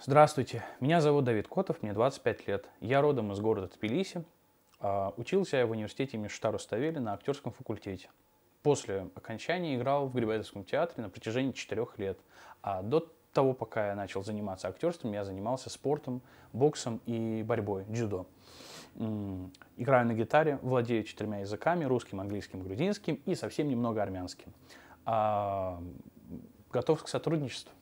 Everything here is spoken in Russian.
Здравствуйте, меня зовут Давид Котов, мне 25 лет. Я родом из города Тбилиси. А, учился я в университете имени Штару Ставели на актерском факультете. После окончания играл в Грибоедовском театре на протяжении 4 лет. А до того, пока я начал заниматься актерством, я занимался спортом, боксом и борьбой, дзюдо. Играю на гитаре, владею четырьмя языками, русским, английским, грузинским и совсем немного армянским. А, готов к сотрудничеству.